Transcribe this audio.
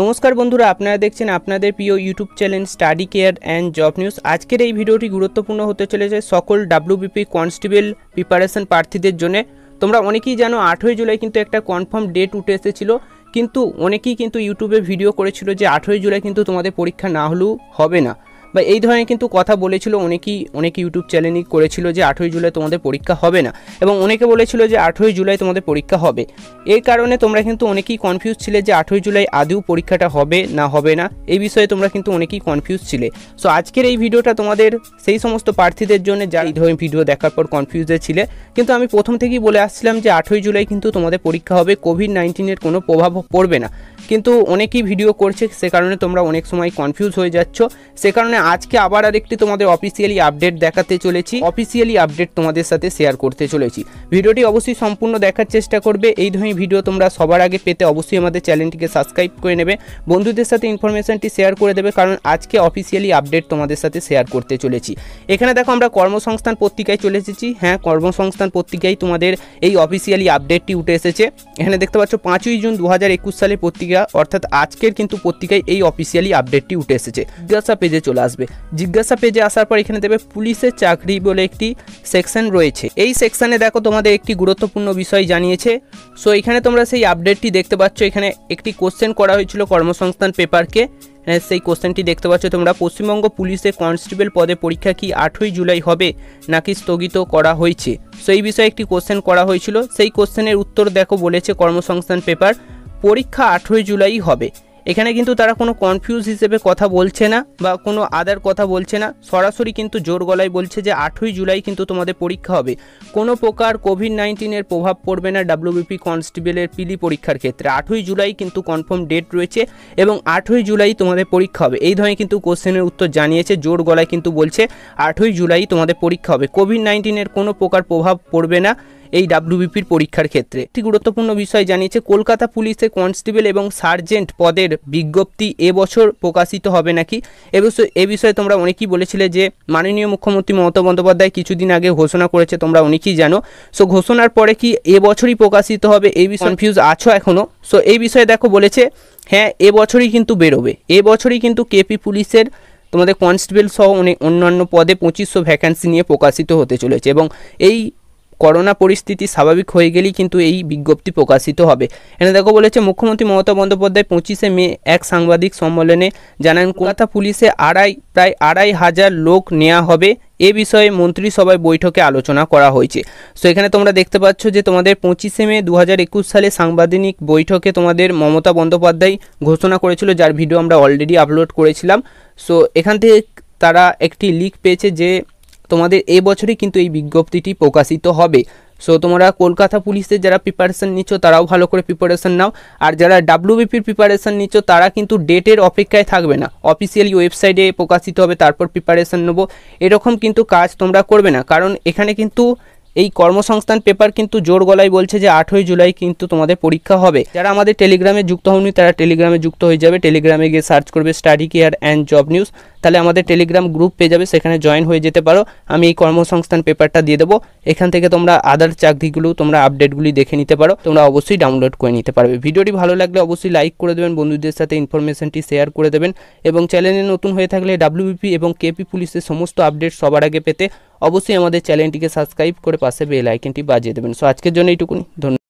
নমস্কার বন্ধুরা আপনারা দেখছেন আপনাদের প্রিয় YouTube channel Study care and job News আজকের এই ভিডিওটি গুরুত্বপূর্ণ হতে চলেছে সকল ডাব্লিউবিপি কনস্টেবল প্রিপারেশন প্রার্থীদের জন্য তোমরা অনেকেই জানো আঠই জুলাই কিন্তু একটা কনফার্ম ডেট উঠে এসেছিল কিন্তু অনেকেই কিন্তু ইউটিউবে ভিডিও করেছিল যে আঠেরোই জুলাই কিন্তু তোমাদের পরীক্ষা না হলেও হবে না বা এই ধরনের কিন্তু কথা বলেছিল অনেকেই অনেকে ইউটিউব চ্যানেলই করেছিল যে আঠেরোই জুলাই তোমাদের পরীক্ষা হবে না এবং অনেকে বলেছিল যে আঠেরোই জুলাই তোমাদের পরীক্ষা হবে এই কারণে তোমরা কিন্তু অনেকেই কনফিউজ ছিলে যে আঠেরোই জুলাই আদৌ পরীক্ষাটা হবে না হবে না এই বিষয়ে তোমরা কিন্তু অনেকেই কনফিউজ ছিলে সো আজকের এই ভিডিওটা তোমাদের সেই সমস্ত প্রার্থীদের জন্য যা এই ধরনের ভিডিও দেখার পর কনফিউজে ছিলে কিন্তু আমি প্রথম থেকেই বলে আসছিলাম যে আঠেরোই জুলাই কিন্তু তোমাদের পরীক্ষা হবে কোভিড নাইন্টিনের কোনো প্রভাব পড়বে না কিন্তু অনেকেই ভিডিও করছে সে কারণে তোমরা অনেক সময় কনফিউজ হয়ে যাচ্ছ সে কারণে আজকে আবার আরেকটি তোমাদের অফিসিয়ালি আপডেট দেখাতে চলেছি অফিসিয়ালি আপডেট তোমাদের সাথে শেয়ার করতে চলেছি ভিডিওটি অবশ্যই সম্পূর্ণ দেখার চেষ্টা করবে এই ধরনের ভিডিও তোমরা সবার আগে পেতে অবশ্যই আমাদের চ্যানেলটিকে সাবস্ক্রাইব করে নেবে বন্ধুদের সাথে ইনফরমেশনটি শেয়ার করে দেবে কারণ আজকে অফিসিয়ালি আপডেট তোমাদের সাথে শেয়ার করতে চলেছি এখানে দেখো আমরা কর্মসংস্থান পত্রিকায় চলে এসেছি হ্যাঁ কর্মসংস্থান পত্রিকায় তোমাদের এই অফিসিয়ালি আপডেটটি উঠে এসেছে এখানে দেখতে পাচ্ছ পাঁচই জুন দু হাজার একুশ সালে পত্রিকা অর্থাৎ আজকের কিন্তু পত্রিকায় এই অফিসিয়ালি আপডেটটি উঠে এসেছে জিজ্ঞাসা পেজে চলে আসবে আসবে জিজ্ঞাসা পেজে আসার পর এখানে দেবে পুলিশের চাকরি বলে একটি সেকশন রয়েছে এই সেকশানে দেখো তোমাদের একটি গুরুত্বপূর্ণ বিষয় জানিয়েছে সো এখানে তোমরা সেই আপডেটটি দেখতে পাচ্ছ এখানে একটি কোশ্চেন করা হয়েছিল কর্মসংস্থান পেপারকে হ্যাঁ, সেই কোশ্চেনটি দেখতে পাচ্ছ তোমরা পশ্চিমবঙ্গ পুলিশে কনস্টেবল পদে পরীক্ষা কি আটই জুলাই হবে নাকি স্থগিত করা হয়েছে সো এই বিষয়ে একটি কোশ্চেন করা হয়েছিল সেই কোশ্চেনের উত্তর দেখো বলেছে কর্মসংস্থান পেপার পরীক্ষা আঠেরোই জুলাই হবে এখানে কিন্তু তারা কোনো কনফিউজ হিসেবে কথা বলছে না বা কোনো আদার কথা বলছে না সরাসরি কিন্তু জোর গলায় বলছে যে আটই জুলাই কিন্তু তোমাদের পরীক্ষা হবে কোনো প্রকার কোভিড নাইন্টিনের প্রভাব পড়বে না ডাব্লিউবিপি কনস্টেবলের পিলি পরীক্ষার ক্ষেত্রে আটই জুলাই কিন্তু কনফার্ম ডেট রয়েছে এবং আটই জুলাই তোমাদের পরীক্ষা হবে এই ধরনের কিন্তু কোশ্চেনের উত্তর জানিয়েছে জোর গলায় কিন্তু বলছে আটই জুলাই তোমাদের পরীক্ষা হবে কোভিড নাইন্টিনের কোনো প্রকার প্রভাব পড়বে না এই ডাব্লিউবিপির পরীক্ষার ক্ষেত্রে একটি গুরুত্বপূর্ণ বিষয় জানিয়েছে কলকাতা পুলিশে কনস্টেবল এবং সার্জেন্ট পদের বিজ্ঞপ্তি এবছর প্রকাশিত হবে নাকি এবছর এ বিষয়ে তোমরা অনেকেই বলেছিলে যে মাননীয় মুখ্যমন্ত্রী মমতা বন্দ্যোপাধ্যায় কিছুদিন আগে ঘোষণা করেছে তোমরা অনেকেই জানো সো ঘোষণার পরে কি এবছরই প্রকাশিত হবে এই বিষয়ে কনফিউজ আছো এখনও সো এই বিষয়ে দেখো বলেছে হ্যাঁ এবছরই কিন্তু বেরোবে এবছরই কিন্তু কেপি পুলিশের তোমাদের কনস্টেবল সহ অনেক অন্যান্য পদে পঁচিশশো ভ্যাকান্সি নিয়ে প্রকাশিত হতে চলেছে এবং এই করোনা পরিস্থিতি স্বাভাবিক হয়ে গেলেই কিন্তু এই বিজ্ঞপ্তি প্রকাশিত হবে এনে দেখো বলেছে মুখ্যমন্ত্রী মমতা বন্দ্যোপাধ্যায় পঁচিশে মে এক সাংবাদিক সম্মেলনে জানান কলকাতা পুলিশে আড়াই প্রায় আড়াই হাজার লোক নেওয়া হবে এ বিষয়ে মন্ত্রিসভায় বৈঠকে আলোচনা করা হয়েছে সো এখানে তোমরা দেখতে পাচ্ছ যে তোমাদের পঁচিশে মে দু হাজার একুশ সালে সাংবাদিক বৈঠকে তোমাদের মমতা বন্দ্যোপাধ্যায় ঘোষণা করেছিল যার ভিডিও আমরা অলরেডি আপলোড করেছিলাম সো এখান থেকে তারা একটি লিক পেয়েছে যে তোমাদের এ বছরই কিন্তু এই বিজ্ঞপ্তিটি প্রকাশিত হবে সো তোমরা কলকাতা পুলিশের যারা প্রিপারেশান নিচ্ছ তারাও ভালো করে প্রিপারেশান নাও আর যারা ডাব্লিউবিপির প্রিপারেশান নিচ্ছ তারা কিন্তু ডেটের অপেক্ষায় থাকবে না অফিসিয়ালি ওয়েবসাইটে প্রকাশিত হবে তারপর প্রিপারেশান নেবো এরকম কিন্তু কাজ তোমরা করবে না কারণ এখানে কিন্তু এই কর্মসংস্থান পেপার কিন্তু জোর গলায় বলছে যে আঠই জুলাই কিন্তু তোমাদের পরীক্ষা হবে যারা আমাদের টেলিগ্রামে যুক্ত হননি তারা টেলিগ্রামে যুক্ত হয়ে যাবে টেলিগ্রামে গিয়ে সার্চ করবে study care and job news তাহলে আমাদের টেলিগ্রাম গ্রুপ পেয়ে যাবে সেখানে জয়েন হয়ে যেতে পারো আমি এই কর্মসংস্থান পেপারটা দিয়ে দেবো এখান থেকে তোমরা আদার চাকরিগুলো তোমরা আপডেটগুলি দেখে নিতে পারো তোমরা অবশ্যই ডাউনলোড করে নিতে পারবে ভিডিওটি ভালো লাগলে অবশ্যই লাইক করে দেবেন বন্ধুদের সাথে ইনফরমেশনটি শেয়ার করে দেবেন এবং চ্যানেলে নতুন হয়ে থাকলে ডাব্লিউবিপি এবং কেপি পুলিশের সমস্ত আপডেট সবার আগে পেতে অবশ্যই আমাদের চ্যানেলটিকে সাবস্ক্রাইব করে পাশে বেল আইকনটি বাজিয়ে দেবেন সো আজকের জন্য এইটুকুনি ধন্যবাদ